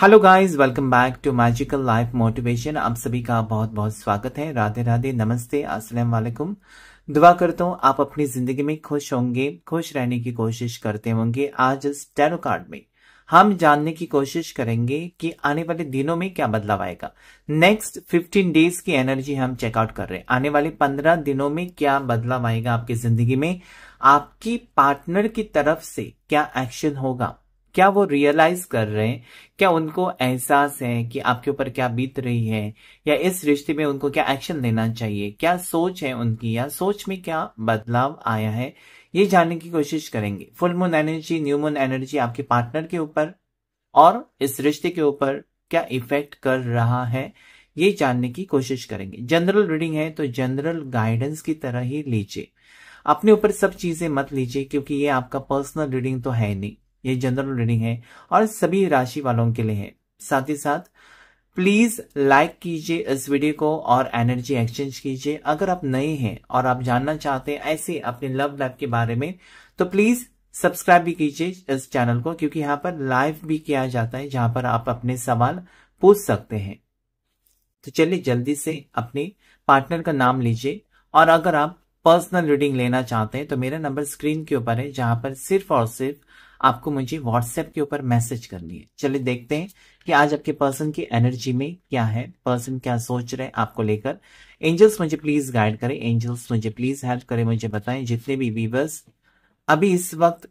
hello guys welcome back to magical life motivation आप सभी का बहुत बहुत स्वागत है राधे राधे नमस्ते अस्सलाम वालेकुम दुआ करता हूँ आप अपनी जिंदगी में खुश होंगे खुश रहने की कोशिश करते होंगे आज इस टैरो कार्ड में हम जानने की कोशिश करेंगे कि आने वाले दिनों में क्या बदलाव आएगा नेक्स्ट 15 डेज की एनर्जी हम चेकआउट कर रहे हैं आने वाले 15 दिनों में क्या बदलाव आएगा आपकी जिंदगी में आपकी पार्टनर की तरफ से क्या एक्शन होगा क्या वो रियलाइज कर रहे हैं क्या उनको एहसास है कि आपके ऊपर क्या बीत रही है या इस रिश्ते में उनको क्या एक्शन लेना चाहिए क्या सोच है उनकी या सोच में क्या बदलाव आया है ये जानने की कोशिश करेंगे full moon energy new moon energy आपके पार्टनर के ऊपर और इस रिश्ते के ऊपर क्या इफेक्ट कर रहा है ये जानने की कोशिश करेंगे जनरल रीडिंग है तो जनरल गाइडेंस की तरह ही लीजिए अपने ऊपर सब चीजें मत लीजिए क्योंकि ये आपका पर्सनल रीडिंग तो है नहीं ये जनरल रीडिंग है और सभी राशि वालों के लिए है साथ ही साथ प्लीज लाइक कीजिए इस वीडियो को और एनर्जी एक्सचेंज कीजिए अगर आप नए हैं और आप जानना चाहते हैं ऐसे अपने लव लाइफ के बारे में तो प्लीज सब्सक्राइब भी कीजिए इस चैनल को क्योंकि यहाँ पर लाइव भी किया जाता है जहां पर आप अपने सवाल पूछ सकते हैं तो चलिए जल्दी से अपने पार्टनर का नाम लीजिए और अगर आप पर्सनल रीडिंग लेना चाहते हैं तो मेरा नंबर स्क्रीन के ऊपर है जहां पर सिर्फ और सिर्फ आपको मुझे व्हाट्सएप के ऊपर मैसेज करनी है चलिए देखते हैं कि आज आपके पर्सन की एनर्जी में क्या है पर्सन क्या सोच रहे हैं आपको लेकर एंजल्स मुझे प्लीज गाइड करें एंजल्स मुझे प्लीज हेल्प करें मुझे बताएं जितने भी व्यूवर्स अभी इस वक्त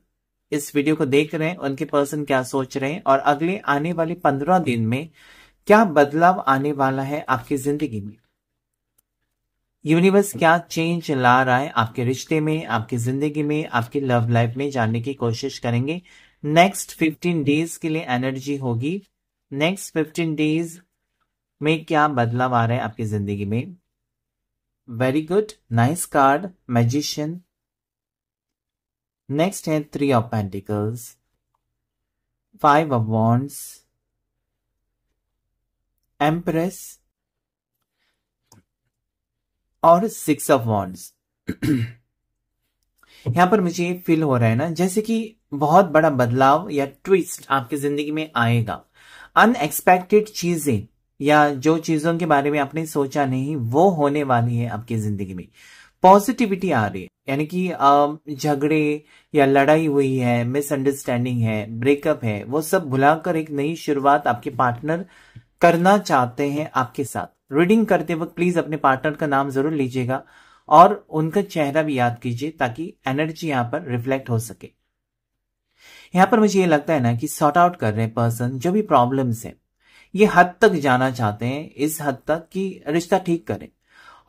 इस वीडियो को देख रहे हैं उनके पर्सन क्या सोच रहे हैं और अगले आने वाले पंद्रह दिन में क्या बदलाव आने वाला है आपकी जिंदगी में यूनिवर्स क्या चेंज ला रहा है आपके रिश्ते में आपकी जिंदगी में आपकी लव लाइफ में जानने की कोशिश करेंगे नेक्स्ट फिफ्टीन डेज के लिए एनर्जी होगी नेक्स्ट फिफ्टीन डेज में क्या बदलाव आ रहा है आपकी जिंदगी में very good nice card magician next है three of pentacles five of wands empress और सिक्स ऑफ वॉन्ड्स यहां पर मुझे फील हो रहा है ना जैसे कि बहुत बड़ा बदलाव या ट्विस्ट आपकी जिंदगी में आएगा अनएक्सपेक्टेड चीजें या जो चीजों के बारे में आपने सोचा नहीं वो होने वाली है आपकी जिंदगी में पॉजिटिविटी आ रही है यानी कि झगड़े या लड़ाई हुई है मिसअंडरस्टैंडिंग है ब्रेकअप है वो सब भुलाकर एक नई शुरुआत आपके पार्टनर करना चाहते हैं आपके साथ रीडिंग करते वक्त प्लीज अपने पार्टनर का नाम जरूर लीजिएगा और उनका चेहरा भी याद कीजिए ताकि एनर्जी यहां पर रिफ्लेक्ट हो सके यहां पर मुझे ये लगता है ना कि सॉर्ट आउट कर रहे पर्सन जो भी प्रॉब्लम्स हैं ये हद तक जाना चाहते हैं इस हद तक कि रिश्ता ठीक करें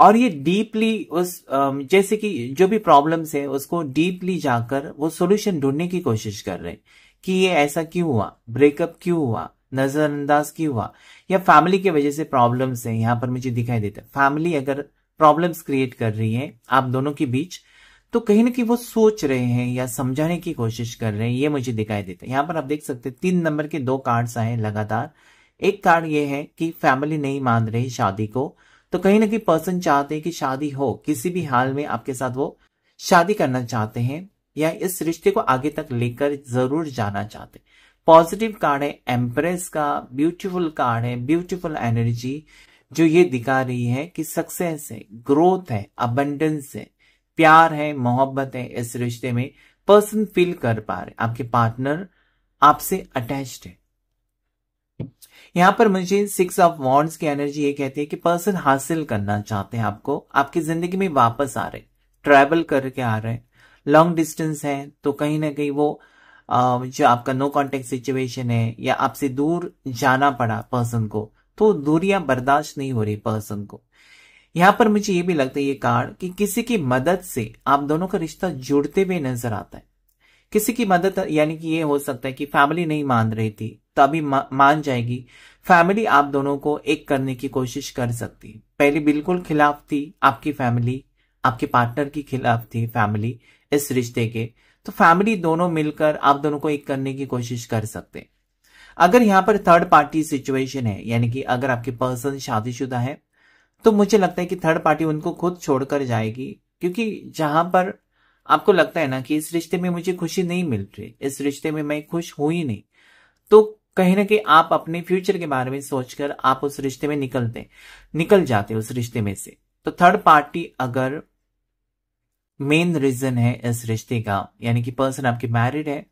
और ये डीपली उस जैसे कि जो भी प्रॉब्लम्स है उसको डीपली जाकर वो सोल्यूशन ढूंढने की कोशिश कर रहे हैं कि ये ऐसा क्यों हुआ ब्रेकअप क्यों हुआ नज़रअंदाज क्यों हुआ या फैमिली की वजह से प्रॉब्लम्स है यहाँ पर मुझे दिखाई देता है फैमिली अगर प्रॉब्लम्स क्रिएट कर रही है आप दोनों के बीच तो कहीं ना कहीं वो सोच रहे हैं या समझाने की कोशिश कर रहे हैं ये मुझे दिखाई देता है यहाँ पर आप देख सकते हैं तीन नंबर के दो कार्ड्स आए लगातार एक कार्ड ये है कि फैमिली नहीं मान रही शादी को तो कहीं ना कहीं पर्सन चाहते हैं कि शादी हो किसी भी हाल में आपके साथ वो शादी करना चाहते हैं या इस रिश्ते को आगे तक लेकर जरूर जाना चाहते हैं पॉजिटिव कार्ड है एम्प्रेस का ब्यूटीफुल कार्ड है ब्यूटीफुल एनर्जी जो ये दिखा रही है कि सक्सेस है ग्रोथ है अबंडेंस है प्यार है मोहब्बत है इस रिश्ते में पर्सन फील कर पा रहे आपके पार्टनर आपसे अटैच्ड है यहां पर मुझे सिक्स ऑफ वॉन्ड्स की एनर्जी ये कहती है कि पर्सन हासिल करना चाहते हैं आपको आपकी जिंदगी में वापस आ रहे ट्रेवल करके आ रहे लॉन्ग डिस्टेंस है तो कहीं ना कहीं वो जो आपका नो कॉन्टेक्ट सिचुएशन है या आपसे दूर जाना पड़ा पर्सन को तो दूरियां बर्दाश्त नहीं हो रही पर्सन को यहाँ पर मुझे ये भी लगता है ये कार्ड कि किसी की मदद से आप दोनों का रिश्ता जुड़ते हुए नजर आता है किसी की मदद यानी कि ये हो सकता है कि फैमिली नहीं मान रही थी तो अभी मान जाएगी फैमिली आप दोनों को एक करने की कोशिश कर सकती है पहले बिल्कुल खिलाफ थी आपकी फैमिली आपके पार्टनर के खिलाफ थी फैमिली इस रिश्ते के तो फैमिली दोनों मिलकर आप दोनों को एक करने की कोशिश कर सकते हैं अगर यहाँ पर थर्ड पार्टी सिचुएशन है यानी कि अगर आपके पर्सन शादीशुदा है तो मुझे लगता है कि थर्ड पार्टी उनको खुद छोड़कर जाएगी क्योंकि जहां पर आपको लगता है ना कि इस रिश्ते में मुझे खुशी नहीं मिल रही इस रिश्ते में मैं खुश हूं ही नहीं तो कहीं ना कहीं आप अपने फ्यूचर के बारे में सोचकर आप उस रिश्ते में निकलते निकल जाते उस रिश्ते में से तो थर्ड पार्टी अगर मेन रीजन है इस रिश्ते का यानी कि पर्सन आपके मैरिड है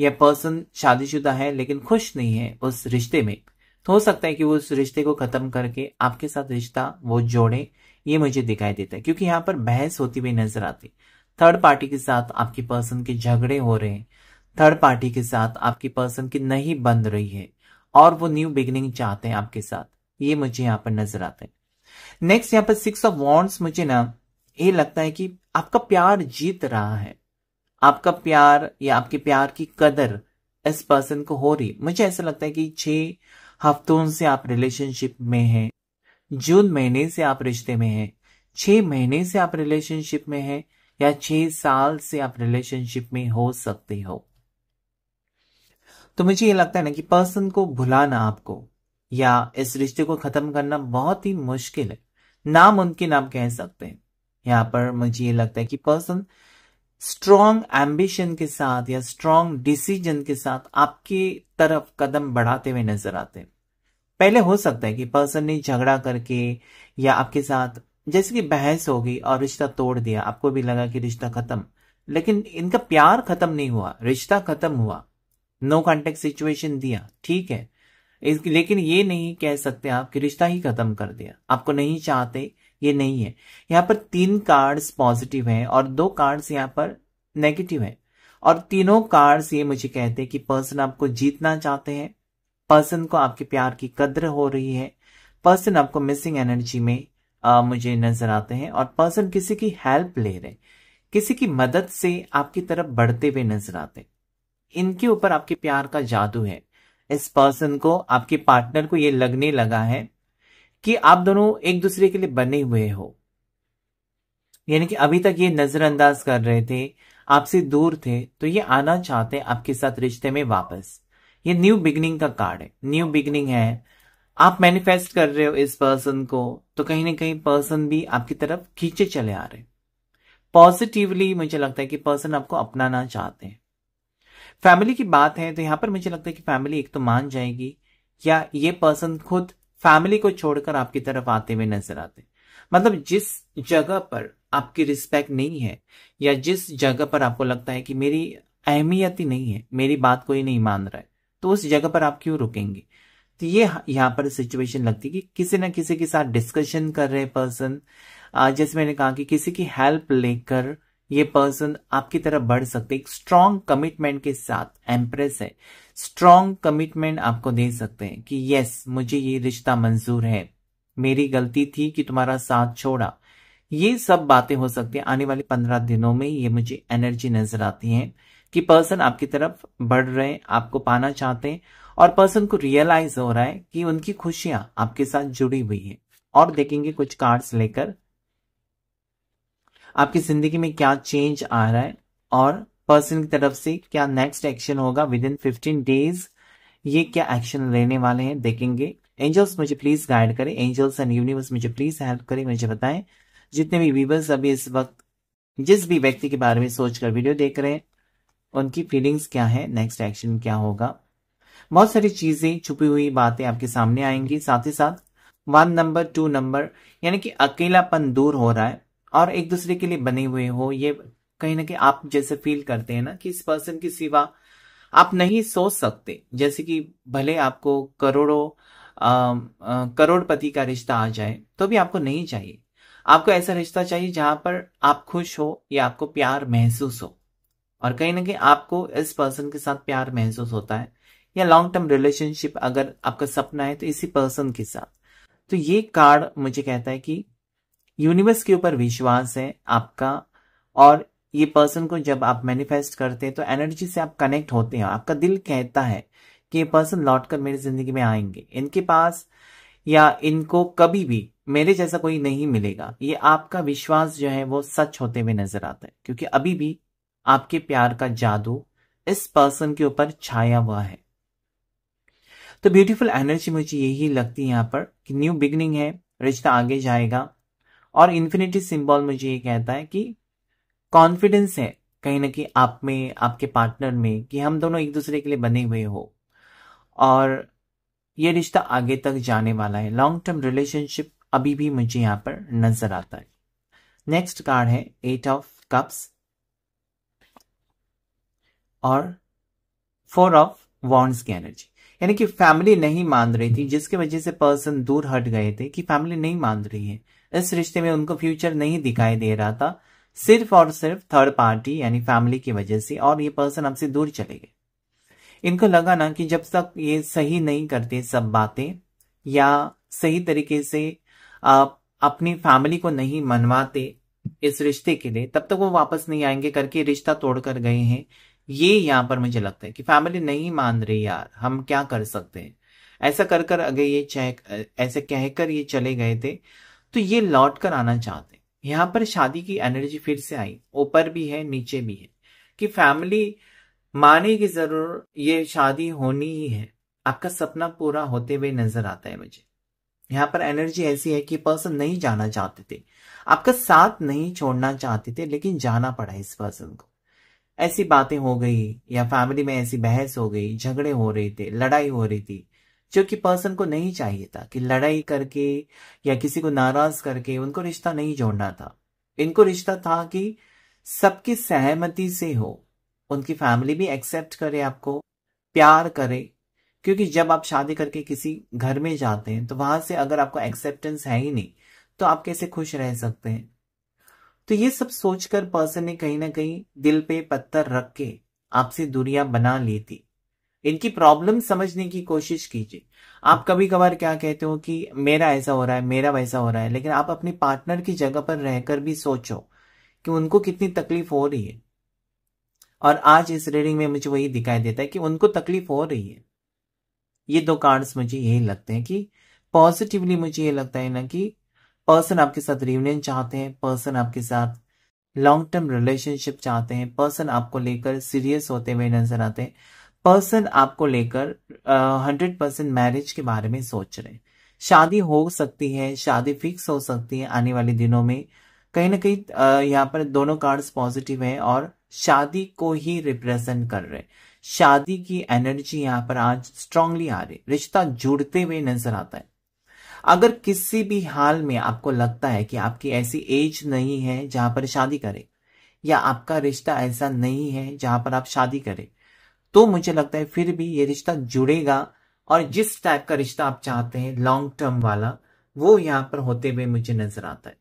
या पर्सन शादीशुदा है लेकिन खुश नहीं है उस रिश्ते में तो हो सकता है कि वो उस रिश्ते को खत्म करके आपके साथ रिश्ता वो जोड़े ये मुझे दिखाई देता है क्योंकि यहाँ पर बहस होती हुई नजर आती थर्ड पार्टी के साथ आपकी पर्सन के झगड़े हो रहे हैं थर्ड पार्टी के साथ आपकी पर्सन की नहीं बन रही है और वो न्यू बिगिनिंग चाहते हैं आपके साथ ये मुझे यहाँ पर नजर आता है नेक्स्ट यहाँ पर सिक्स ऑफ वॉन्ट्स मुझे ना ये लगता है कि आपका प्यार जीत रहा है आपका प्यार या आपके प्यार की कदर इस पर्सन को हो रही मुझे ऐसा लगता है कि छह हफ्तों से आप रिलेशनशिप में हैं जून महीने से आप रिश्ते में हैं छह महीने से आप रिलेशनशिप में हैं या छह साल से आप रिलेशनशिप में हो सकते हो तो मुझे ये लगता है ना कि पर्सन को भुलाना आपको या इस रिश्ते को खत्म करना बहुत ही मुश्किल है नामुमकिन आप कह सकते हैं यहाँ पर मुझे ये लगता है कि पर्सन स्ट्रॉन्ग एम्बिशन के साथ या स्ट्रॉन्ग डिसीजन के साथ आपकी तरफ कदम बढ़ाते हुए नजर आते हैं पहले हो सकता है कि पर्सन ने झगड़ा करके या आपके साथ जैसे कि बहस हो गई और रिश्ता तोड़ दिया आपको भी लगा कि रिश्ता खत्म लेकिन इनका प्यार खत्म नहीं हुआ रिश्ता खत्म हुआ नो कॉन्टेक्ट सिचुएशन दिया ठीक है लेकिन ये नहीं कह सकते आप कि रिश्ता ही खत्म कर दिया आपको नहीं चाहते ये नहीं है यहाँ पर तीन कार्ड्स पॉजिटिव हैं और दो कार्ड्स यहाँ पर नेगेटिव है और तीनों कार्ड्स ये मुझे कहते हैं कि पर्सन आपको जीतना चाहते हैं पर्सन को आपके प्यार की कद्र हो रही है पर्सन आपको मिसिंग एनर्जी में आ, मुझे नजर आते हैं और पर्सन किसी की हेल्प ले रहे हैं किसी की मदद से आपकी तरफ बढ़ते हुए नजर आते हैं इनके ऊपर आपके प्यार का जादू है इस पर्सन को आपके पार्टनर को ये लगने लगा है कि आप दोनों एक दूसरे के लिए बने हुए हो यानी कि अभी तक ये नजरअंदाज कर रहे थे आपसे दूर थे तो ये आना चाहते हैं आपके साथ रिश्ते में वापस ये न्यू बिगनिंग का कार्ड है न्यू बिगनिंग है आप मैनिफेस्ट कर रहे हो इस पर्सन को तो कहीं ना कहीं पर्सन भी आपकी तरफ खींचे चले आ रहे पॉजिटिवली मुझे लगता है कि पर्सन आपको अपनाना चाहते हैं फैमिली की बात है तो यहां पर मुझे लगता है कि फैमिली एक तो मान जाएगी या ये पर्सन खुद फैमिली को छोड़कर आपकी तरफ आते हुए नजर आते मतलब जिस जगह पर आपकी रिस्पेक्ट नहीं है या जिस जगह पर आपको लगता है कि मेरी अहमियत ही नहीं है मेरी बात कोई नहीं मान रहा है तो उस जगह पर आप क्यों रुकेंगे तो ये यहाँ पर सिचुएशन लगती है कि किसी ना किसी के साथ डिस्कशन कर रहे पर्सन जैसे मैंने कहा कि किसी की हेल्प लेकर ये पर्सन आपकी तरफ बढ़ सकते एक स्ट्रांग कमिटमेंट के साथ एम्प्रेस है स्ट्रांग कमिटमेंट आपको दे सकते हैं कि यस मुझे ये रिश्ता मंजूर है मेरी गलती थी कि तुम्हारा साथ छोड़ा ये सब बातें हो सकती हैं आने वाले पंद्रह दिनों में ये मुझे एनर्जी नजर आती है कि पर्सन आपकी तरफ बढ़ रहे हैं आपको पाना चाहते हैं और पर्सन को रियलाइज हो रहा है कि उनकी खुशियां आपके साथ जुड़ी हुई है और देखेंगे कुछ कार्ड्स लेकर आपकी जिंदगी में क्या चेंज आ रहा है और पर्सन की तरफ से क्या नेक्स्ट एक्शन होगा विद इन फिफ्टीन डेज ये क्या एक्शन लेने वाले हैं देखेंगे एंजल्स मुझे प्लीज गाइड करें एंजल्स एंड यूनिवर्स मुझे प्लीज हेल्प करें मुझे बताएं जितने भी व्यूवर्स अभी इस वक्त जिस भी व्यक्ति के बारे में सोचकर वीडियो देख रहे हैं उनकी फीलिंग्स क्या है नेक्स्ट एक्शन क्या होगा बहुत सारी चीजें छुपी हुई बातें आपके सामने आएंगी साथ ही साथ वन नंबर टू नंबर यानी कि अकेलापन दूर हो रहा है और एक दूसरे के लिए बने हुए हो ये कहीं ना कहीं आप जैसे फील करते हैं ना कि इस पर्सन के सिवा आप नहीं सोच सकते जैसे कि भले आपको करोड़ों करोड़पति का रिश्ता आ जाए तो भी आपको नहीं चाहिए आपको ऐसा रिश्ता चाहिए जहां पर आप खुश हो या आपको प्यार महसूस हो और कहीं ना कहीं आपको इस पर्सन के साथ प्यार महसूस होता है या लॉन्ग टर्म रिलेशनशिप अगर आपका सपना है तो इसी पर्सन के साथ तो ये कार्ड मुझे कहता है कि यूनिवर्स के ऊपर विश्वास है आपका और ये पर्सन को जब आप मैनिफेस्ट करते हैं तो एनर्जी से आप कनेक्ट होते हैं आपका दिल कहता है कि ये पर्सन लौट कर मेरी जिंदगी में आएंगे इनके पास या इनको कभी भी मेरे जैसा कोई नहीं मिलेगा ये आपका विश्वास जो है वो सच होते हुए नजर आता है क्योंकि अभी भी आपके प्यार का जादू इस पर्सन के ऊपर छाया हुआ है तो ब्यूटीफुल एनर्जी मुझे यही लगती है यहाँ पर कि न्यू बिगनिंग है रिश्ता आगे जाएगा और इन्फिनिटी सिंबल मुझे ये कहता है कि कॉन्फिडेंस है कहीं ना कहीं आप में आपके पार्टनर में कि हम दोनों एक दूसरे के लिए बने हुए हो और ये रिश्ता आगे तक जाने वाला है लॉन्ग टर्म रिलेशनशिप अभी भी मुझे यहाँ पर नजर आता है नेक्स्ट कार्ड है एट ऑफ कप्स और फोर ऑफ वॉन्ड्स की एनर्जी यानी कि फैमिली नहीं मान रही थी जिसकी वजह से पर्सन दूर हट गए थे कि फैमिली नहीं मान रही है इस रिश्ते में उनको फ्यूचर नहीं दिखाई दे रहा था सिर्फ और सिर्फ थर्ड पार्टी यानी फैमिली की वजह से और ये पर्सन हमसे दूर चले गए इनको लगा ना कि जब तक ये सही नहीं करते सब बातें या सही तरीके से आप अपनी फैमिली को नहीं मनवाते इस रिश्ते के लिए तब तक वो वापस नहीं आएंगे करके रिश्ता तोड़कर गए हैं ये यहाँ पर मुझे लगता है कि फैमिली नहीं मान रही यार हम क्या कर सकते हैं ऐसा कर कर अगर ये चेक ऐसे कहकर ये चले गए थे तो ये लौट कर आना चाहते यहाँ पर शादी की एनर्जी फिर से आई ऊपर भी है नीचे भी है कि फैमिली माने की जरूर ये शादी होनी ही है आपका सपना पूरा होते हुए नजर आता है मुझे यहाँ पर एनर्जी ऐसी है कि पर्सन नहीं जाना चाहते थे आपका साथ नहीं छोड़ना चाहते थे लेकिन जाना पड़ा इस पर्सन को ऐसी बातें हो गई या फैमिली में ऐसी बहस हो गई झगड़े हो रहे थे लड़ाई हो रही थी जो कि पर्सन को नहीं चाहिए था कि लड़ाई करके या किसी को नाराज करके उनको रिश्ता नहीं जोड़ना था इनको रिश्ता था कि सबकी सहमति से हो उनकी फैमिली भी एक्सेप्ट करे आपको प्यार करे क्योंकि जब आप शादी करके किसी घर में जाते हैं तो वहां से अगर आपको एक्सेप्टेंस है ही नहीं तो आप कैसे खुश रह सकते हैं तो ये सब सोचकर पर्सन ने कहीं ना कहीं दिल पे पत्थर रख के आपसे दूरियां बना ली थी इनकी प्रॉब्लम समझने की कोशिश कीजिए आप कभी कभार क्या कहते हो कि मेरा ऐसा हो रहा है मेरा वैसा हो रहा है लेकिन आप अपने पार्टनर की जगह पर रहकर भी सोचो कि उनको कितनी तकलीफ हो रही है और आज इस रीडिंग में मुझे वही दिखाई देता है कि उनको तकलीफ हो रही है ये दो कार्ड्स मुझे यही लगते हैं कि पॉजिटिवली मुझे ये लगता है ना कि पर्सन आपके साथ रियूनियन चाहते हैं पर्सन आपके साथ लॉन्ग टर्म रिलेशनशिप चाहते हैं पर्सन आपको लेकर सीरियस होते हुए नजर आते हैं पर्सन आपको लेकर हंड्रेड परसेंट मैरिज के बारे में सोच रहे हैं शादी हो सकती है शादी फिक्स हो सकती है आने वाले दिनों में कहीं ना कहीं यहाँ पर दोनों कार्ड्स पॉजिटिव हैं और शादी को ही रिप्रेजेंट कर रहे हैं शादी की एनर्जी यहाँ पर आज स्ट्रांगली आ रही रिश्ता जुड़ते हुए नजर आता है अगर किसी भी हाल में आपको लगता है कि आपकी ऐसी एज नहीं है जहां पर शादी करें या आपका रिश्ता ऐसा नहीं है जहां पर आप शादी करें तो मुझे लगता है फिर भी ये रिश्ता जुड़ेगा और जिस टाइप का रिश्ता आप चाहते हैं लॉन्ग टर्म वाला वो यहाँ पर होते हुए मुझे नजर आता है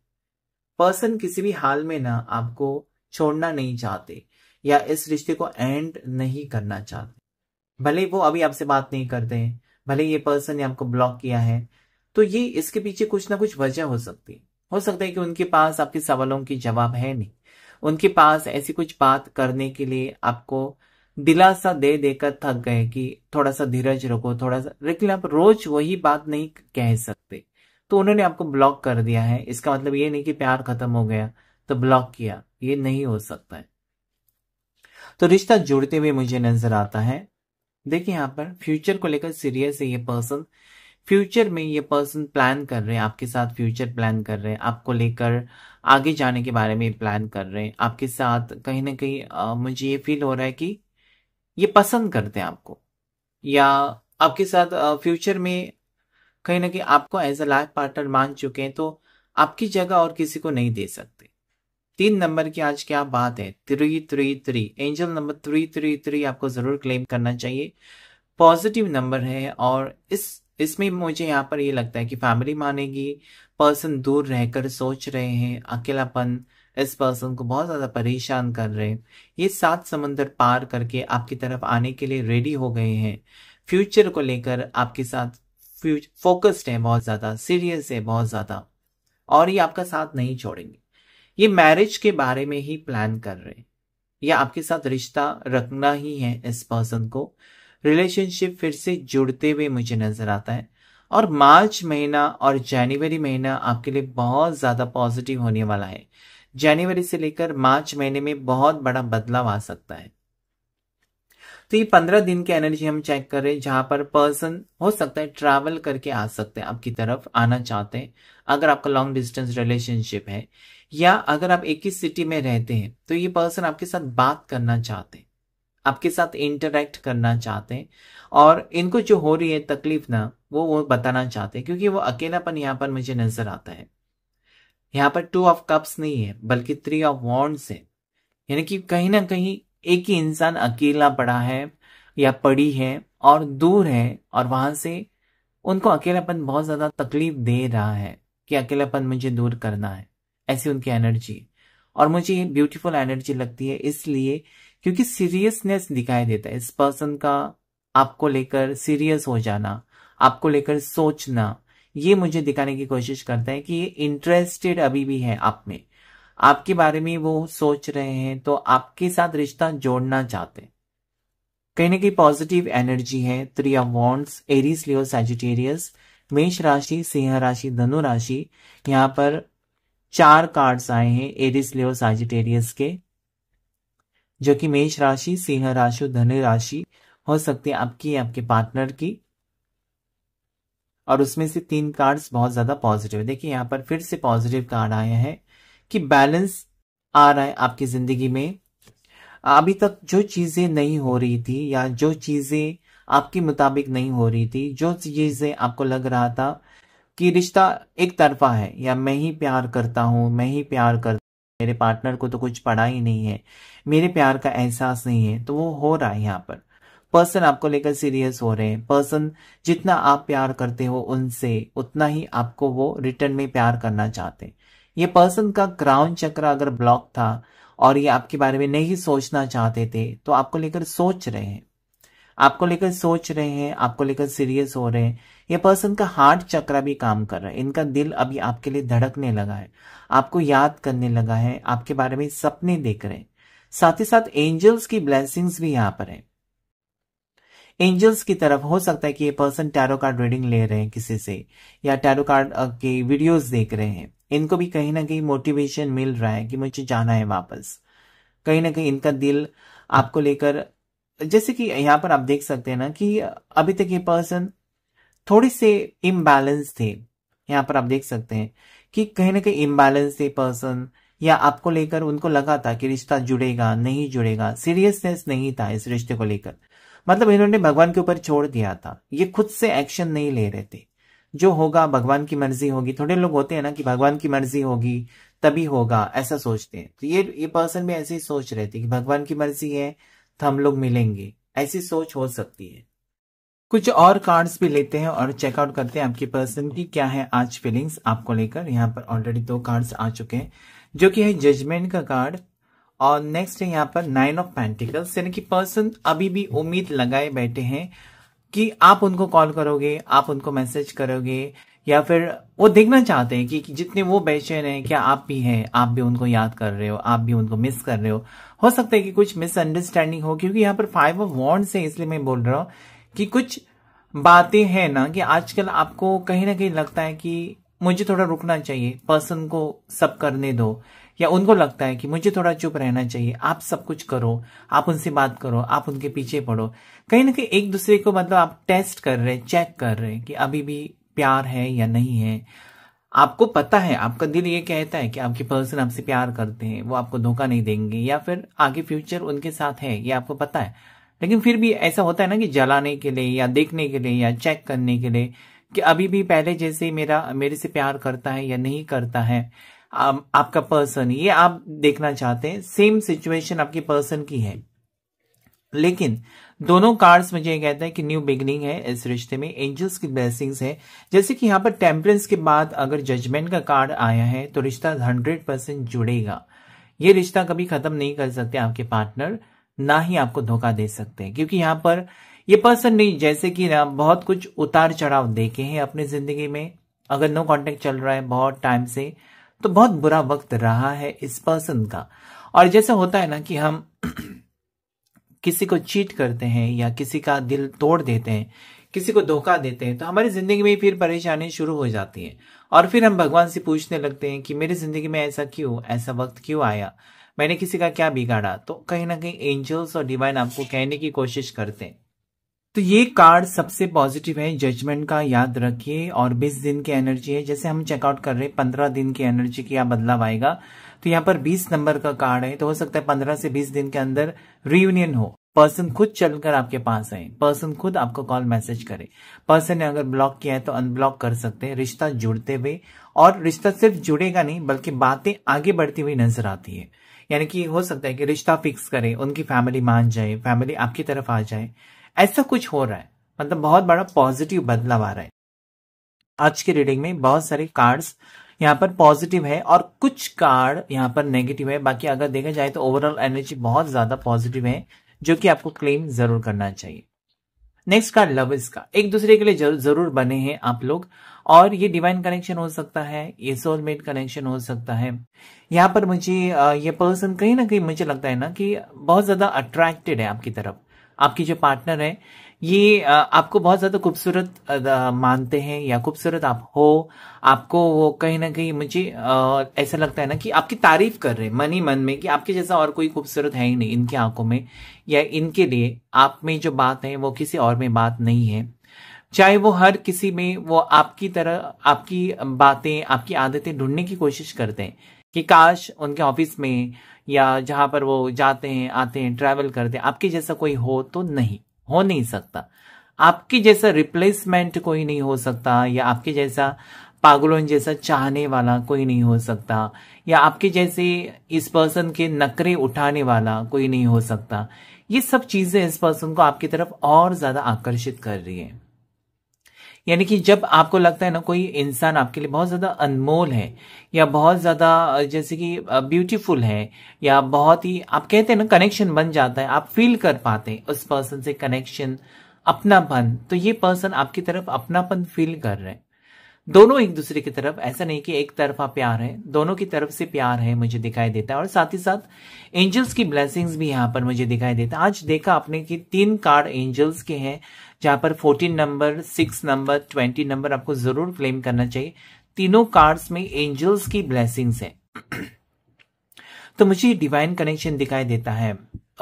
पर्सन किसी भी हाल में ना आपको छोड़ना नहीं चाहते या इस रिश्ते को एंड नहीं करना चाहते भले वो अभी आपसे बात नहीं करते हैं भले ये पर्सन ने आपको ब्लॉक किया है तो ये इसके पीछे कुछ ना कुछ वजह हो सकती है हो सकता है कि उनके पास आपके सवालों के जवाब है नहीं उनके पास ऐसी कुछ बात करने के लिए आपको दिलासा दे देकर थक गए कि थोड़ा सा धीरज रखो थोड़ा सा लेकिन आप रोज वही बात नहीं कह सकते तो उन्होंने आपको ब्लॉक कर दिया है इसका मतलब ये नहीं कि प्यार खत्म हो गया तो ब्लॉक किया ये नहीं हो सकता है तो रिश्ता जुड़ते हुए मुझे नजर आता है देखिए यहां पर फ्यूचर को लेकर सीरियस है ये पर्सन फ्यूचर में ये पर्सन प्लान कर रहे हैं आपके साथ फ्यूचर प्लान कर रहे हैं आपको लेकर आगे जाने के बारे में प्लान कर रहे हैं आपके साथ कहीं ना कहीं मुझे ये फील हो रहा है कि ये पसंद करते हैं आपको या आपके साथ फ्यूचर में कहीं ना कहीं आपको एज अ लाइफ पार्टनर मान चुके हैं तो आपकी जगह और किसी को नहीं दे सकते तीन नंबर की आज क्या बात है three three three angel number three three three आपको ज़रूर क्लेम करना चाहिए पॉजिटिव नंबर है और इस इसमें मुझे यहाँ पर ये लगता है कि फैमिली मानेगी पर्सन दूर रहकर सोच रहे हैं अकेलापन इस पर्सन को बहुत ज़्यादा परेशान कर रहे हैं ये सात समंदर पार करके आपकी तरफ आने के लिए रेडी हो गए हैं फ्यूचर को लेकर आपके साथ फोकस्ड है बहुत ज़्यादा सीरियस है बहुत ज़्यादा और ये आपका साथ नहीं छोड़ेंगे ये मैरिज के बारे में ही प्लान कर रहे हैं या आपके साथ रिश्ता रखना ही है इस पर्सन को रिलेशनशिप फिर से जुड़ते हुए मुझे नजर आता है और मार्च महीना और जनवरी महीना आपके लिए बहुत ज्यादा पॉजिटिव होने वाला है जनवरी से लेकर मार्च महीने में बहुत बड़ा बदलाव आ सकता है तो ये पंद्रह दिन की एनर्जी हम चेक कर रहे हैं जहां पर पर्सन हो सकता है ट्रैवल करके आ सकते हैं आपकी तरफ आना चाहते हैं अगर आपका लॉन्ग डिस्टेंस रिलेशनशिप है या अगर आप एक ही सिटी में रहते हैं तो ये पर्सन आपके साथ बात करना चाहते हैं आपके साथ इंटरेक्ट करना चाहते हैं और इनको जो हो रही है तकलीफ ना वो वो बताना चाहते हैं क्योंकि वो अकेलापन यहाँ पर मुझे नजर आता है यहाँ पर टू ऑफ कप्स नहीं है बल्कि थ्री ऑफ वॉन्ड्स है यानी कि कहीं ना कहीं एक ही इंसान अकेला पड़ा है या पड़ी है और दूर है और वहां से उनको अकेलापन बहुत ज्यादा तकलीफ दे रहा है कि अकेलापन मुझे दूर करना है ऐसी उनकी एनर्जी और मुझे ये ब्यूटीफुल एनर्जी लगती है इसलिए क्योंकि सीरियसनेस दिखाई देता है इस पर्सन का आपको लेकर सीरियस हो जाना आपको लेकर सोचना ये मुझे दिखाने की कोशिश करता है कि ये इंटरेस्टेड अभी भी है आप में आपके बारे में वो सोच रहे हैं तो आपके साथ रिश्ता जोड़ना चाहते हैं कहीं ना कहीं पॉजिटिव एनर्जी है three of wands Aries Leo Sagittarius मेष राशि सिंह राशि धनु राशि यहाँ पर चार कार्ड्स आए हैं एरिस लियो साजिटेरियस के जो कि मेष राशि सिंह राशि धनु राशि हो सकती है आपकी आपके पार्टनर की और उसमें से तीन कार्ड्स बहुत ज़्यादा पॉजिटिव है देखिए यहाँ पर फिर से पॉजिटिव कार्ड आए हैं कि बैलेंस आ रहा है आपकी ज़िंदगी में अभी तक जो चीज़ें नहीं हो रही थी या जो चीज़ें आपके मुताबिक नहीं हो रही थी जो चीज़ें आपको लग रहा था कि रिश्ता एक तरफा है या मैं ही प्यार करता हूं मैं ही प्यार करता मेरे पार्टनर को तो कुछ पड़ा ही नहीं है मेरे प्यार का एहसास नहीं है तो वो हो रहा है यहाँ पर पर्सन आपको लेकर सीरियस हो रहे हैं पर्सन जितना आप प्यार करते हो उनसे उतना ही आपको वो रिटर्न में प्यार करना चाहते हैं ये पर्सन का क्राउन चक्र अगर ब्लॉक था और ये आपके बारे में नहीं सोचना चाहते थे तो आपको लेकर सोच रहे हैं आपको लेकर सोच रहे हैं आपको लेकर सीरियस हो रहे हैं ये पर्सन का हार्ट चक्रा भी काम कर रहा है इनका दिल अभी आपके लिए धड़कने लगा है आपको याद करने लगा है आपके बारे में सपने देख रहे हैं साथ ही साथ एंजल्स की ब्लेसिंग्स भी यहाँ पर है एंजल्स की तरफ हो सकता है कि ये पर्सन टैरो कार्ड रीडिंग ले रहे हैं किसी से या टैरो कार्ड के वीडियोस देख रहे हैं इनको भी कहीं ना कहीं मोटिवेशन मिल रहा है कि मुझे जाना है वापस कहीं ना कहीं इनका दिल आपको लेकर जैसे कि यहाँ पर आप देख सकते हैं ना कि अभी तक ये पर्सन थोड़ी से इम्बैलेंस थे यहाँ पर आप देख सकते हैं कि कहीं ना कहीं इम्बैलेंस थे पर्सन या आपको लेकर उनको लगा था कि रिश्ता जुड़ेगा नहीं जुड़ेगा सीरियसनेस नहीं था इस रिश्ते को लेकर मतलब इन्होंने भगवान के ऊपर छोड़ दिया था ये खुद से एक्शन नहीं ले रहे थे जो होगा भगवान की मर्जी होगी थोड़े लोग होते हैं ना कि भगवान की मर्जी होगी तभी होगा ऐसा सोचते हैं तो ये ये पर्सन भी ऐसे ही सोच रहे थे कि भगवान की मर्जी है तो हम लोग मिलेंगे ऐसी सोच हो सकती है कुछ और कार्ड्स भी लेते हैं और चेकआउट करते हैं आपकी पर्सन की क्या है आज फीलिंग्स आपको लेकर यहाँ पर ऑलरेडी दो कार्ड्स आ चुके हैं जो कि है जजमेंट का कार्ड और नेक्स्ट है यहाँ पर नाइन ऑफ पेंटिकल्स यानी कि पर्सन अभी भी उम्मीद लगाए बैठे हैं कि आप उनको कॉल करोगे आप उनको मैसेज करोगे या फिर वो देखना चाहते हैं कि, जितने वो बेचैन हैं क्या आप भी हैं आप भी उनको याद कर रहे हो आप भी उनको मिस कर रहे हो हो सकता है कि कुछ मिसअंडरस्टैंडिंग हो क्योंकि यहाँ पर फाइव ऑफ वॉन्ड्स है इसलिए मैं बोल रहा हूँ कि कुछ बातें हैं ना कि आजकल आपको कहीं ना कहीं लगता है कि मुझे थोड़ा रुकना चाहिए पर्सन को सब करने दो या उनको लगता है कि मुझे थोड़ा चुप रहना चाहिए आप सब कुछ करो आप उनसे बात करो आप उनके पीछे पड़ो कहीं ना कहीं एक दूसरे को मतलब आप टेस्ट कर रहे चेक कर रहे कि अभी भी प्यार है या नहीं है आपको पता है आपका दिल ये कहता है कि आपके पर्सन आपसे प्यार करते हैं वो आपको धोखा नहीं देंगे या फिर आगे फ्यूचर उनके साथ है ये आपको पता है लेकिन फिर भी ऐसा होता है ना कि जलाने के लिए या देखने के लिए या चेक करने के लिए कि अभी भी पहले जैसे मेरा मेरे से प्यार करता है या नहीं करता है आप, आपका पर्सन ये आप देखना चाहते हैं सेम सिचुएशन आपकी पर्सन की है लेकिन दोनों कार्ड्स मुझे ये कहता है कि न्यू बिगनिंग है इस रिश्ते में एंजल्स की ब्लेसिंग्स है जैसे कि यहाँ पर टेम्परेंस के बाद अगर जजमेंट का कार्ड आया है तो रिश्ता हंड्रेड परसेंट जुड़ेगा ये रिश्ता कभी खत्म नहीं कर सकते आपके पार्टनर ना ही आपको धोखा दे सकते हैं क्योंकि यहाँ पर ये पर्सन नहीं जैसे कि ना बहुत कुछ उतार चढ़ाव देखे हैं अपनी जिंदगी में अगर नो कॉन्टेक्ट चल रहा है बहुत टाइम से तो बहुत बुरा वक्त रहा है इस पर्सन का और जैसे होता है ना कि हम किसी को चीट करते हैं या किसी का दिल तोड़ देते हैं किसी को धोखा देते हैं तो हमारी जिंदगी में फिर परेशानी शुरू हो जाती है और फिर हम भगवान से पूछने लगते हैं कि मेरी जिंदगी में ऐसा क्यों ऐसा वक्त क्यों आया मैंने किसी का क्या बिगाड़ा तो कहीं ना कहीं एंजल्स और डिवाइन आपको कहने की कोशिश करते हैं तो ये कार्ड सबसे पॉजिटिव है जजमेंट का याद रखिए और 20 दिन की एनर्जी है जैसे हम चेकआउट कर रहे हैं 15 दिन की एनर्जी की यहाँ बदलाव आएगा तो यहाँ पर 20 नंबर का कार्ड है तो हो सकता है 15 से 20 दिन के अंदर रियूनियन हो पर्सन खुद चलकर आपके पास आए पर्सन खुद आपको कॉल मैसेज करे पर्सन ने अगर ब्लॉक किया है तो अनब्लॉक कर सकते हैं रिश्ता जुड़ते हुए और रिश्ता सिर्फ जुड़ेगा नहीं बल्कि बातें आगे बढ़ती हुई नजर आती है यानी कि हो सकता है कि रिश्ता फिक्स करें उनकी फैमिली मान जाए फैमिली आपकी तरफ आ जाए ऐसा कुछ हो रहा है मतलब बहुत बड़ा पॉजिटिव बदलाव आ रहा है आज की रीडिंग में बहुत सारे कार्ड्स यहाँ पर पॉजिटिव है और कुछ कार्ड यहाँ पर नेगेटिव है बाकी अगर देखा जाए तो ओवरऑल एनर्जी बहुत ज्यादा पॉजिटिव है जो कि आपको क्लेम जरूर करना चाहिए नेक्स्ट कार्ड लवर्स का एक दूसरे के लिए जरूर बने हैं आप लोग और ये डिवाइन कनेक्शन हो सकता है ये सोलमेट कनेक्शन हो सकता है यहाँ पर मुझे ये पर्सन कहीं ना कहीं मुझे लगता है ना कि बहुत ज्यादा अट्रैक्टेड है आपकी तरफ आपकी जो पार्टनर है ये आपको बहुत ज्यादा खूबसूरत मानते हैं या खूबसूरत आप हो आपको वो कहीं ना कहीं मुझे ऐसा लगता है ना कि आपकी तारीफ कर रहे हैं मन ही मन में कि आपके जैसा और कोई खूबसूरत है ही नहीं इनकी आंखों में या इनके लिए आप में जो बात है वो किसी और में बात नहीं है चाहे वो हर किसी में वो आपकी तरह आपकी बातें आपकी आदतें ढूंढने की कोशिश करते हैं कि काश उनके ऑफिस में या जहां पर वो जाते हैं आते हैं ट्रैवल करते हैं आपके जैसा कोई हो तो नहीं हो नहीं सकता आपके जैसा रिप्लेसमेंट कोई नहीं हो सकता या आपके जैसा पागलों जैसा चाहने वाला कोई नहीं हो सकता या आपके जैसे इस पर्सन के नखरे उठाने वाला कोई नहीं हो सकता ये सब चीजें इस पर्सन को आपकी तरफ और ज्यादा आकर्षित कर रही है यानी कि जब आपको लगता है ना कोई इंसान आपके लिए बहुत ज़्यादा अनमोल है या बहुत ज़्यादा जैसे कि ब्यूटीफुल है या बहुत ही आप कहते हैं ना कनेक्शन बन जाता है आप फील कर पाते हैं उस पर्सन से कनेक्शन अपनापन तो ये पर्सन आपकी तरफ अपनापन फील कर रहे हैं दोनों एक दूसरे की तरफ ऐसा नहीं कि एक तरफा प्यार है दोनों की तरफ से प्यार है मुझे दिखाई देता है और साथ ही साथ एंजल्स की ब्लेसिंग्स भी यहाँ पर मुझे दिखाई देता है आज देखा आपने कि तीन कार्ड एंजल्स के हैं जहां पर fourteen number six number twenty number आपको जरूर क्लेम करना चाहिए तीनों कार्ड्स में एंजल्स की ब्लेसिंग्स है तो मुझे डिवाइन कनेक्शन दिखाई देता है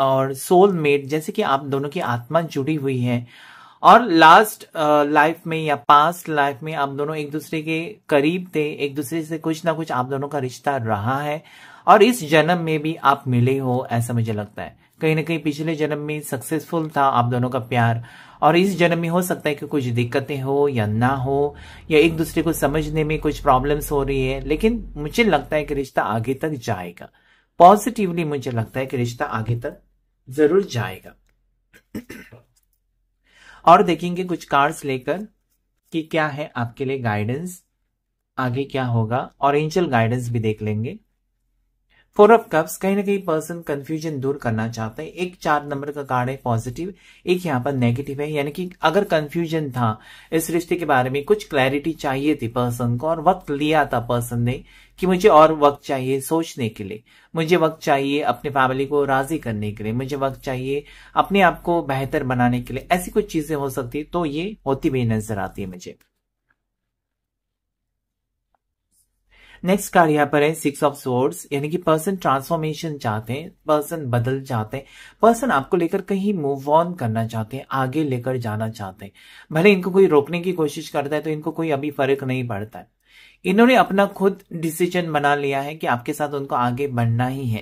और सोल मेट जैसे कि आप दोनों की आत्मा जुड़ी हुई है और लास्ट लाइफ uh, में या पास्ट लाइफ में आप दोनों एक दूसरे के करीब थे एक दूसरे से कुछ ना कुछ आप दोनों का रिश्ता रहा है और इस जन्म में भी आप मिले हो ऐसा मुझे लगता है कहीं ना कहीं पिछले जन्म में सक्सेसफुल था आप दोनों का प्यार और इस जन्म में हो सकता है कि कुछ दिक्कतें हो या ना हो या एक दूसरे को समझने में कुछ प्रॉब्लम्स हो रही है लेकिन मुझे लगता है कि रिश्ता आगे तक जाएगा पॉजिटिवली मुझे लगता है कि रिश्ता आगे तक जरूर जाएगा और देखेंगे कुछ कार्ड्स लेकर कि क्या है आपके लिए गाइडेंस आगे क्या होगा और एंजल गाइडेंस भी देख लेंगे फोर ऑफ कप्स कहीं ना कहीं पर्सन कंफ्यूजन दूर करना चाहते हैं एक चार नंबर का कार्ड है पॉजिटिव एक यहाँ पर नेगेटिव है यानी कि अगर कंफ्यूजन था इस रिश्ते के बारे में कुछ क्लैरिटी चाहिए थी पर्सन को और वक्त लिया था पर्सन ने कि मुझे और वक्त चाहिए सोचने के लिए मुझे वक्त चाहिए अपने फैमिली को राजी करने के लिए मुझे वक्त चाहिए अपने आप को बेहतर बनाने के लिए ऐसी कुछ चीजें हो सकती तो ये होती भी नजर आती है मुझे नेक्स्ट कार्ड यहाँ पर है सिक्स ऑफ स्वर्ड्स यानी कि पर्सन ट्रांसफॉर्मेशन चाहते हैं पर्सन बदल चाहते हैं पर्सन आपको लेकर कहीं मूव ऑन करना चाहते हैं आगे लेकर जाना चाहते हैं भले इनको कोई रोकने की कोशिश करता है तो इनको कोई अभी फर्क नहीं पड़ता है इन्होंने अपना खुद डिसीजन बना लिया है कि आपके साथ उनको आगे बढ़ना ही है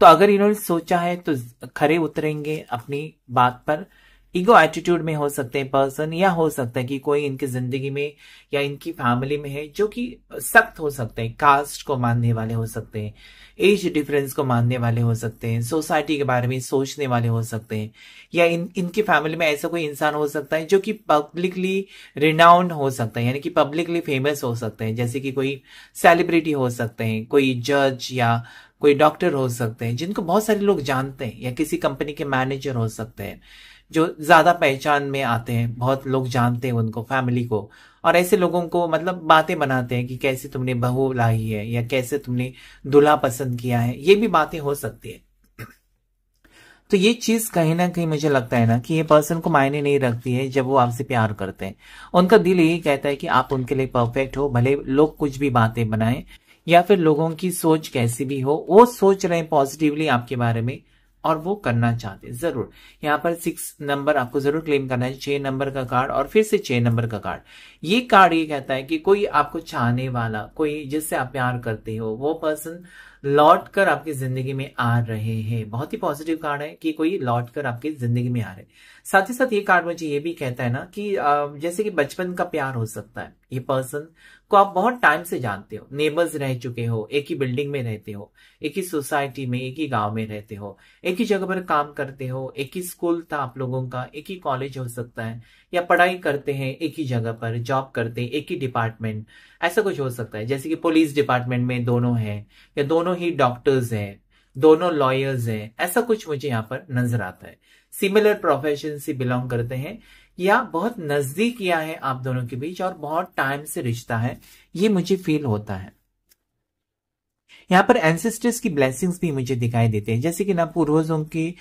तो अगर इन्होंने सोचा है तो खरे उतरेंगे अपनी बात पर ईगो एटीट्यूड में हो सकते हैं पर्सन या हो सकता है कि कोई इनकी जिंदगी में या इनकी फैमिली में है जो कि सख्त हो सकते हैं कास्ट को मानने वाले हो सकते हैं एज डिफरेंस को मानने वाले हो सकते हैं सोसाइटी के बारे में सोचने वाले हो सकते हैं या इन इनकी फैमिली में ऐसा कोई इंसान हो सकता है जो कि पब्लिकली रिनाउंड हो सकता है यानी कि पब्लिकली फेमस हो सकते हैं जैसे कि कोई सेलिब्रिटी हो सकते हैं कोई जज या कोई डॉक्टर हो सकते हैं जिनको बहुत सारे लोग जानते हैं या किसी कंपनी के मैनेजर हो सकते हैं जो ज़्यादा पहचान में आते हैं बहुत लोग जानते हैं उनको फैमिली को और ऐसे लोगों को मतलब बातें बनाते हैं कि कैसे तुमने बहू लाई है या कैसे तुमने दूल्हा पसंद किया है ये भी बातें हो सकती है तो ये चीज कहीं ना कहीं मुझे लगता है ना कि ये पर्सन को मायने नहीं रखती है जब वो आपसे प्यार करते हैं उनका दिल यही कहता है कि आप उनके लिए परफेक्ट हो भले लोग कुछ भी बातें बनाएं या फिर लोगों की सोच कैसी भी हो वो सोच रहे हैं पॉजिटिवली आपके बारे में और वो करना चाहते हैं जरूर यहाँ पर सिक्स नंबर आपको जरूर क्लेम करना है छह नंबर का कार्ड और फिर से छह नंबर का कार्ड ये कार्ड ये कहता है कि कोई आपको चाहने वाला कोई जिससे आप प्यार करते हो वो पर्सन लौट कर आपकी जिंदगी में आ रहे हैं बहुत ही पॉजिटिव कार्ड है कि कोई लौट कर आपकी जिंदगी में आ रहे साथ ही साथ ये कार्ड मुझे ये भी कहता है ना कि जैसे कि बचपन का प्यार हो सकता है ये पर्सन को आप बहुत टाइम से जानते हो नेबर्स रह चुके हो एक ही बिल्डिंग में रहते हो एक ही सोसाइटी में एक ही गांव में रहते हो एक ही जगह पर काम करते हो एक ही स्कूल था आप लोगों का एक ही कॉलेज हो सकता है या पढ़ाई करते हैं एक ही जगह पर जॉब करते हैं एक ही डिपार्टमेंट ऐसा कुछ हो सकता है जैसे कि पुलिस डिपार्टमेंट में दोनों हैं या दोनों ही डॉक्टर्स हैं दोनों लॉयर्स हैं ऐसा कुछ मुझे यहाँ पर नजर आता है सिमिलर प्रोफेशन से बिलोंग करते हैं या बहुत या है आप दोनों के बीच और बहुत टाइम से रिश्ता है ये मुझे फील होता है यहाँ पर एंसेस्टर्स की ब्लेसिंग्स भी मुझे दिखाई देते हैं जैसे कि ना पूर्वजों के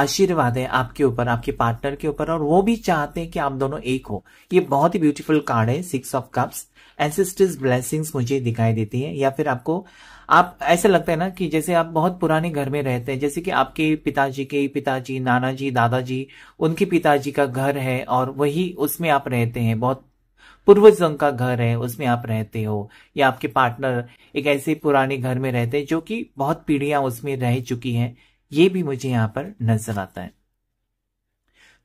आशीर्वाद है आपके ऊपर आपके पार्टनर के ऊपर और वो भी चाहते हैं कि आप दोनों एक हो ये बहुत ही ब्यूटीफुल कार्ड है six of cups ancestors blessings मुझे दिखाई देती है या फिर आपको आप ऐसे लगता है ना कि जैसे आप बहुत पुराने घर में रहते हैं जैसे कि आपके पिताजी के पिताजी नाना जी दादाजी उनके पिताजी का घर है और वही उसमें आप रहते हैं बहुत पूर्वजों का घर है उसमें आप रहते हो या आपके पार्टनर एक ऐसे पुराने घर में रहते हैं जो कि बहुत पीढ़ियां उसमें रह चुकी हैं ये भी मुझे यहाँ पर नजर आता है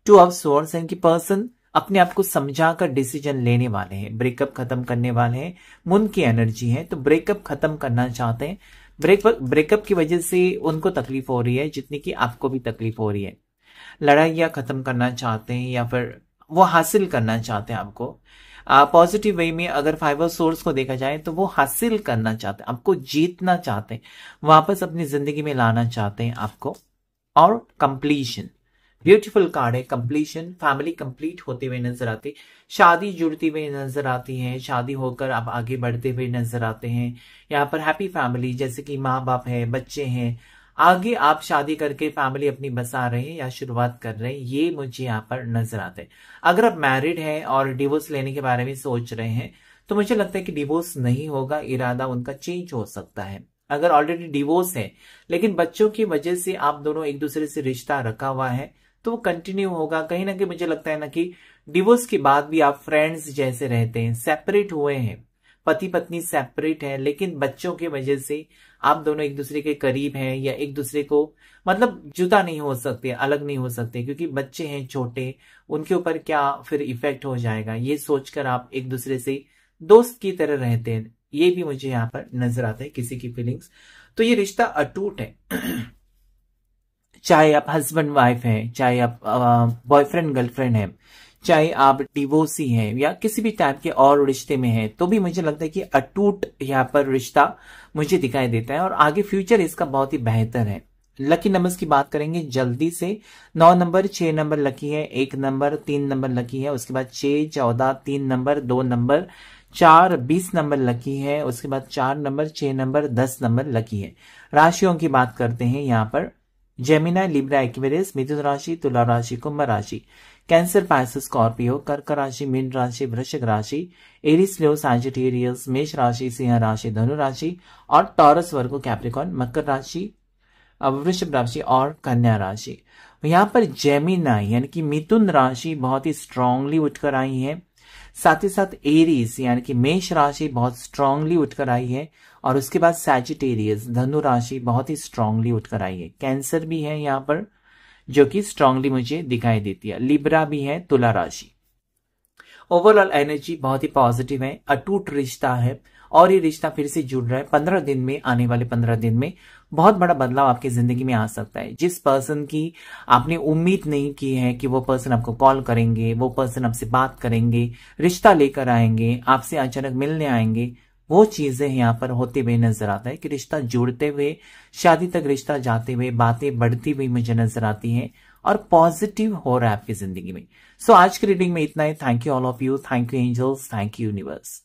टू ऑफ सोर्स एंड की पर्सन अपने आप को समझा कर डिसीजन लेने वाले हैं ब्रेकअप खत्म करने वाले हैं मुन की एनर्जी है तो ब्रेकअप खत्म करना चाहते हैं ब्रेकअप ब्रेकअप की वजह से उनको तकलीफ हो रही है जितनी कि आपको भी तकलीफ हो रही है लड़ाइया खत्म करना चाहते हैं या फिर वो हासिल करना चाहते हैं आपको पॉजिटिव वे में अगर फाइबर सोर्स को देखा जाए तो वो हासिल करना चाहते हैं आपको जीतना चाहते हैं वापस अपनी जिंदगी में लाना चाहते हैं आपको और कंप्लीशन ब्यूटीफुल कार्ड है कंप्लीशन फैमिली कंप्लीट होते हुए नजर आती शादी जुड़ती हुई नजर आती है शादी होकर आप आगे बढ़ते हुए नजर आते हैं यहाँ पर हैप्पी फैमिली जैसे कि माँ बाप है बच्चे हैं आगे आप शादी करके फैमिली अपनी बसा रहे हैं या शुरुआत कर रहे हैं ये मुझे यहाँ पर नजर आता है अगर आप मैरिड हैं और डिवोर्स लेने के बारे में सोच रहे हैं तो मुझे लगता है कि डिवोर्स नहीं होगा इरादा उनका चेंज हो सकता है अगर ऑलरेडी डिवोर्स है लेकिन बच्चों की वजह से आप दोनों एक दूसरे से रिश्ता रखा हुआ है तो वो कंटिन्यू होगा कहीं ना कहीं मुझे लगता है ना कि डिवोर्स के बाद भी आप फ्रेंड्स जैसे रहते हैं सेपरेट हुए हैं पति पत्नी सेपरेट है लेकिन बच्चों के वजह से आप दोनों एक दूसरे के करीब हैं या एक दूसरे को मतलब जुदा नहीं हो सकते अलग नहीं हो सकते क्योंकि बच्चे हैं छोटे उनके ऊपर क्या फिर इफेक्ट हो जाएगा ये सोचकर आप एक दूसरे से दोस्त की तरह रहते हैं ये भी मुझे यहाँ पर नजर आता है किसी की फीलिंग्स तो ये रिश्ता अटूट है चाहे आप हस्बैंड वाइफ हैं चाहे आप बॉयफ्रेंड uh, गर्लफ्रेंड हैं चाहे आप डिवोर्सी हैं या किसी भी टाइप के और रिश्ते में हैं तो भी मुझे लगता है कि अटूट यहाँ पर रिश्ता मुझे दिखाई देता है और आगे फ्यूचर इसका बहुत ही बेहतर है लकी नंबर्स की बात करेंगे जल्दी से नौ नंबर छह नंबर लकी है एक नंबर तीन नंबर लकी है उसके बाद छह चौदह तीन नंबर दो नंबर चार बीस नंबर लकी है उसके बाद चार नंबर छह नंबर दस नंबर लकी है राशियों की बात करते हैं यहाँ पर जेमिना लिब्रा एक्वेरियस मिथुन राशि तुला राशि कुंभ राशि कैंसर पैसिस स्कॉर्पियो कर्क राशि मीन राशि वृश्चिक राशि एरिस लियो सैजिटेरियस मेष राशि सिंह राशि धनु राशि और टॉरस वर्गो कैप्रिकॉन मकर राशि वृषभ राशि और कन्या राशि यहाँ पर जेमिना यानी कि मिथुन राशि बहुत ही स्ट्रांगली उठकर आई है साथ ही साथ एरीज यानी कि मेष राशि बहुत स्ट्रांगली उठकर आई है और उसके बाद सैजिटेरियस धनु राशि बहुत ही स्ट्रांगली उठकर आई है कैंसर भी है यहाँ पर जो कि स्ट्रांगली मुझे दिखाई देती है लिब्रा भी है तुला राशि ओवरऑल एनर्जी बहुत ही पॉजिटिव है अटूट रिश्ता है और ये रिश्ता फिर से जुड़ रहा है पंद्रह दिन में आने वाले पंद्रह दिन में बहुत बड़ा बदलाव आपकी जिंदगी में आ सकता है जिस पर्सन की आपने उम्मीद नहीं की है कि वो पर्सन आपको कॉल करेंगे वो पर्सन आपसे बात करेंगे रिश्ता लेकर आएंगे आपसे अचानक मिलने आएंगे वो चीजें यहाँ पर होते हुए नजर आता है कि रिश्ता जुड़ते हुए शादी तक रिश्ता जाते हुए बातें बढ़ती हुई मुझे नजर आती है और पॉजिटिव हो रहा है आपकी जिंदगी में सो so, आज की रीडिंग में इतना ही thank you all of you thank you angels thank you universe